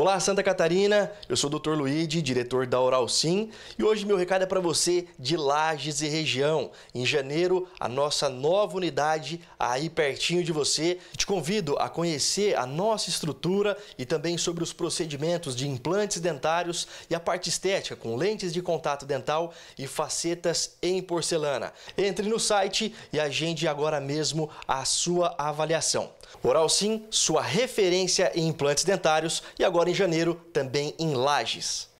Olá, Santa Catarina. Eu sou o Dr. Luigi, diretor da Oral Sim, e hoje meu recado é para você de Lages e região. Em janeiro, a nossa nova unidade aí pertinho de você. Te convido a conhecer a nossa estrutura e também sobre os procedimentos de implantes dentários e a parte estética com lentes de contato dental e facetas em porcelana. Entre no site e agende agora mesmo a sua avaliação. Oral Sim, sua referência em implantes dentários e agora agora em janeiro também em Lages.